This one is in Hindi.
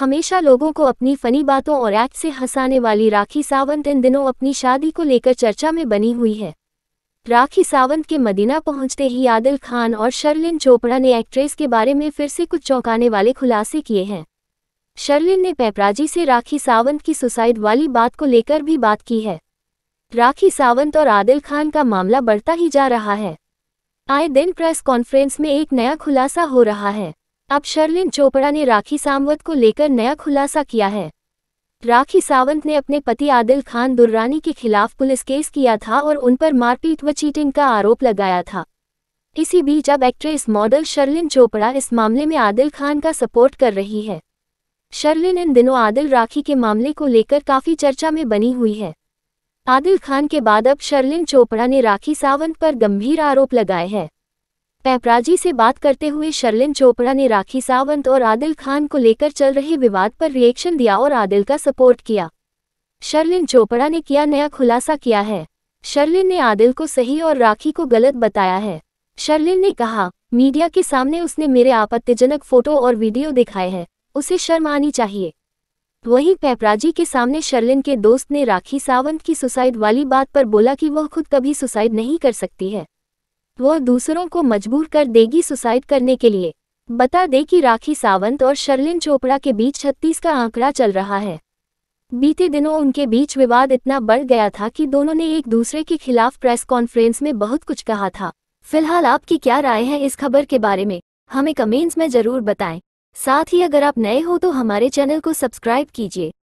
हमेशा लोगों को अपनी फनी बातों और एक्ट से हंसाने वाली राखी सावंत इन दिनों अपनी शादी को लेकर चर्चा में बनी हुई है राखी सावंत के मदीना पहुंचते ही आदिल खान और शर्लिन चोपड़ा ने एक्ट्रेस के बारे में फिर से कुछ चौंकाने वाले खुलासे किए हैं शर्लिन ने पैपराजी से राखी सावंत की सुसाइड वाली बात को लेकर भी बात की है राखी सावंत और आदिल खान का मामला बढ़ता ही जा रहा है आए दिन प्रेस कॉन्फ्रेंस में एक नया खुलासा हो रहा है अब शर्लिन चोपड़ा ने राखी सावंत को लेकर नया खुलासा किया है राखी सावंत ने अपने पति आदिल खान दुर्रानी के खिलाफ पुलिस केस किया था और उन पर मारपीट व चीटिंग का आरोप लगाया था इसी बीच अब एक्ट्रेस मॉडल शर्लिन चोपड़ा इस मामले में आदिल खान का सपोर्ट कर रही है शर्लिन इन दिनों आदिल राखी के मामले को लेकर काफ़ी चर्चा में बनी हुई है आदिल खान के बाद अब शर्लिन चोपड़ा ने राखी सावंत पर गंभीर आरोप लगाए हैं पैपराजी से बात करते हुए शर्लिन चोपड़ा ने राखी सावंत और आदिल खान को लेकर चल रहे विवाद पर रिएक्शन दिया और आदिल का सपोर्ट किया शर्लिन चोपड़ा ने किया नया खुलासा किया है शर्लिन ने आदिल को सही और राखी को गलत बताया है शर्लिन ने कहा मीडिया के सामने उसने मेरे आपत्तिजनक फोटो और वीडियो दिखाए हैं उसे शर्म आनी चाहिए वहीं पैपराजी के सामने शर्लिन के दोस्त ने राखी सावंत की सुसाइड वाली बात पर बोला कि वह खुद कभी सुसाइड नहीं कर सकती है वह दूसरों को मजबूर कर देगी सुसाइड करने के लिए बता दें कि राखी सावंत और शर्लिन चोपड़ा के बीच छत्तीस का आंकड़ा चल रहा है बीते दिनों उनके बीच विवाद इतना बढ़ गया था कि दोनों ने एक दूसरे के खिलाफ प्रेस कॉन्फ्रेंस में बहुत कुछ कहा था फिलहाल आपकी क्या राय है इस खबर के बारे में हमें कमेंट्स में ज़रूर बताएं साथ ही अगर आप नए हो तो हमारे चैनल को सब्सक्राइब कीजिए